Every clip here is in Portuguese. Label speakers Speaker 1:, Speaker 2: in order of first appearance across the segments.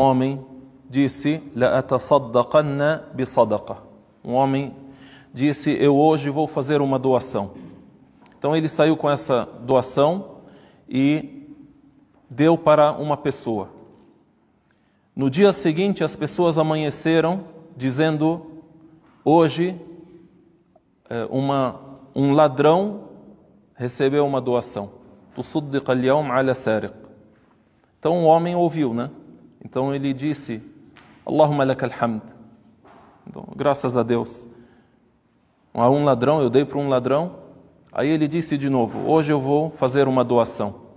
Speaker 1: homem disse: Um homem disse: Eu hoje vou fazer uma doação. Então ele saiu com essa doação e deu para uma pessoa. No dia seguinte, as pessoas amanheceram dizendo: Hoje, eh, uma, um ladrão recebeu uma doação. Então o homem ouviu, né? Então ele disse: Allahumma lakal hamd. Então, graças a Deus. A um ladrão, eu dei para um ladrão. Aí ele disse de novo: Hoje eu vou fazer uma doação.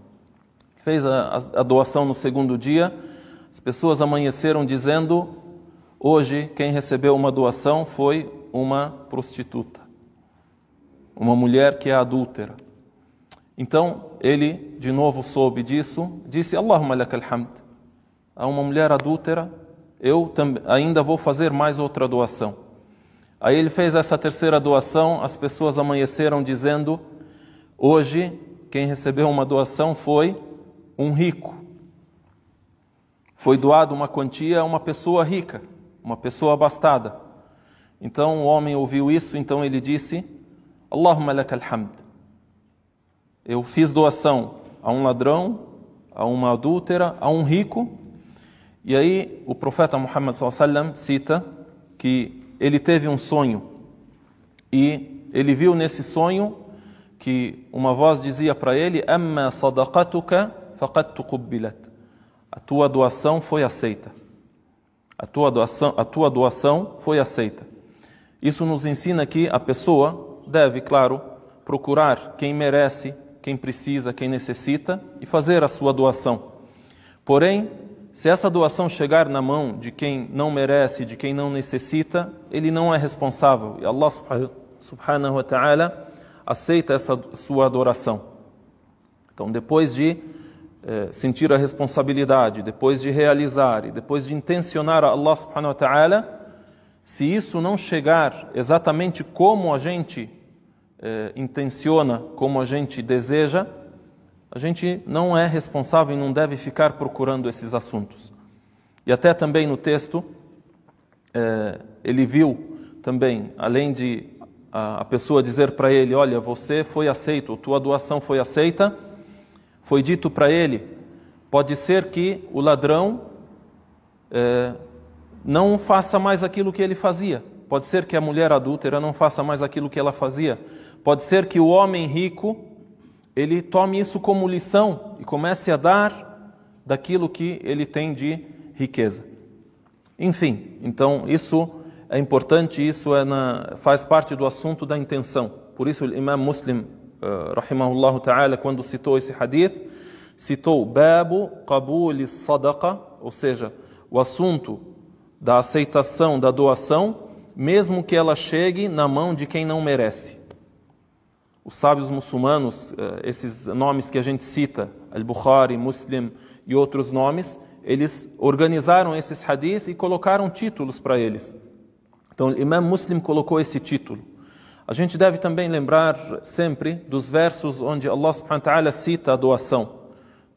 Speaker 1: Fez a, a doação no segundo dia. As pessoas amanheceram dizendo: Hoje quem recebeu uma doação foi uma prostituta, uma mulher que é adúltera. Então ele de novo soube disso, disse: Allahumma lakal hamd a uma mulher adúltera, eu ainda vou fazer mais outra doação. Aí ele fez essa terceira doação, as pessoas amanheceram dizendo: hoje quem recebeu uma doação foi um rico. Foi doado uma quantia a uma pessoa rica, uma pessoa abastada. Então o homem ouviu isso, então ele disse: Allahumma lakal hamd. Eu fiz doação a um ladrão, a uma adúltera, a um rico, e aí o profeta Muhammad sallam cita que ele teve um sonho e ele viu nesse sonho que uma voz dizia para ele: "Amma sadaqatuka faqad tuqbilat". A tua doação foi aceita. A tua doação, a tua doação foi aceita. Isso nos ensina que a pessoa deve, claro, procurar quem merece, quem precisa, quem necessita e fazer a sua doação. Porém, se essa doação chegar na mão de quem não merece, de quem não necessita, ele não é responsável. E Allah subhanahu wa ta'ala aceita essa sua adoração. Então, depois de eh, sentir a responsabilidade, depois de realizar e depois de intencionar a Allah subhanahu wa ta'ala, se isso não chegar exatamente como a gente eh, intenciona, como a gente deseja, a gente não é responsável e não deve ficar procurando esses assuntos. E até também no texto, é, ele viu também, além de a, a pessoa dizer para ele: Olha, você foi aceito, tua doação foi aceita, foi dito para ele: Pode ser que o ladrão é, não faça mais aquilo que ele fazia, pode ser que a mulher adúltera não faça mais aquilo que ela fazia, pode ser que o homem rico ele tome isso como lição e comece a dar daquilo que ele tem de riqueza. Enfim, então isso é importante, isso é na, faz parte do assunto da intenção. Por isso, o Imam Muslim, uh, eh, rahimahullah ta'ala, quando citou esse hadith, citou Babu Qabul Sadaqa, ou seja, o assunto da aceitação da doação, mesmo que ela chegue na mão de quem não merece os sábios muçulmanos, eh, esses nomes que a gente cita, Al-Bukhari, Muslim e outros nomes, eles organizaram esses hadith e colocaram títulos para eles. Então, o Imam Muslim colocou esse título. A gente deve também lembrar sempre dos versos onde Allah subhanahu wa ta'ala cita a doação.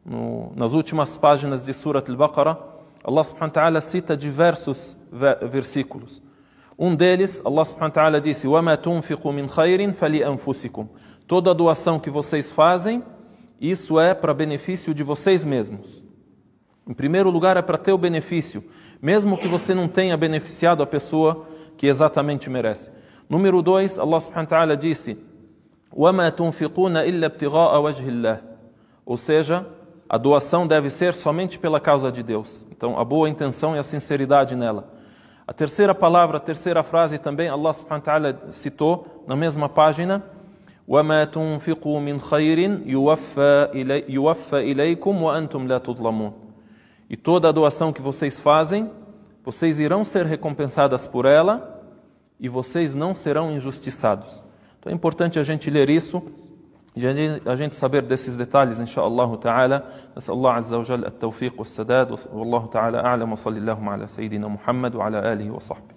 Speaker 1: No, nas últimas páginas de Surat al-Baqarah, Allah subhanahu wa ta'ala cita diversos versículos. Um deles, Allah subhanahu wa ta'ala disse: "Wama tunfiqu min khairin falianfusikum". Toda doação que vocês fazem, isso é para benefício de vocês mesmos. Em primeiro lugar, é para ter o benefício, mesmo que você não tenha beneficiado a pessoa que exatamente merece. Número dois, Allah subhanahu wa ta'ala disse: "Wama tunfiquna illa ibtigha'a wajhillah". Ou seja, a doação deve ser somente pela causa de Deus. Então, a boa intenção e a sinceridade nela. A terceira palavra, a terceira frase também, Allah subhanahu wa ta'ala citou na mesma página: وَمَا تُنْفِقُوا مِنْ خَيْرٍ يُوَفَّ إِلَيْكُمْ وَأَنْتُمْ لَا تُظْلَمُونَ E toda a doação que vocês fazem, vocês irão ser recompensadas por ela e vocês não serão injustiçados. Então é importante a gente ler isso a gente saber desses detalhes, inshallah ta'ala. Nessa Allah Azza wa Jal, التوفيق والسداد. Wallahu ta'ala a'lam wa sallallahu ala Sayyidina Muhammad wa ala alihi wa sahbihi.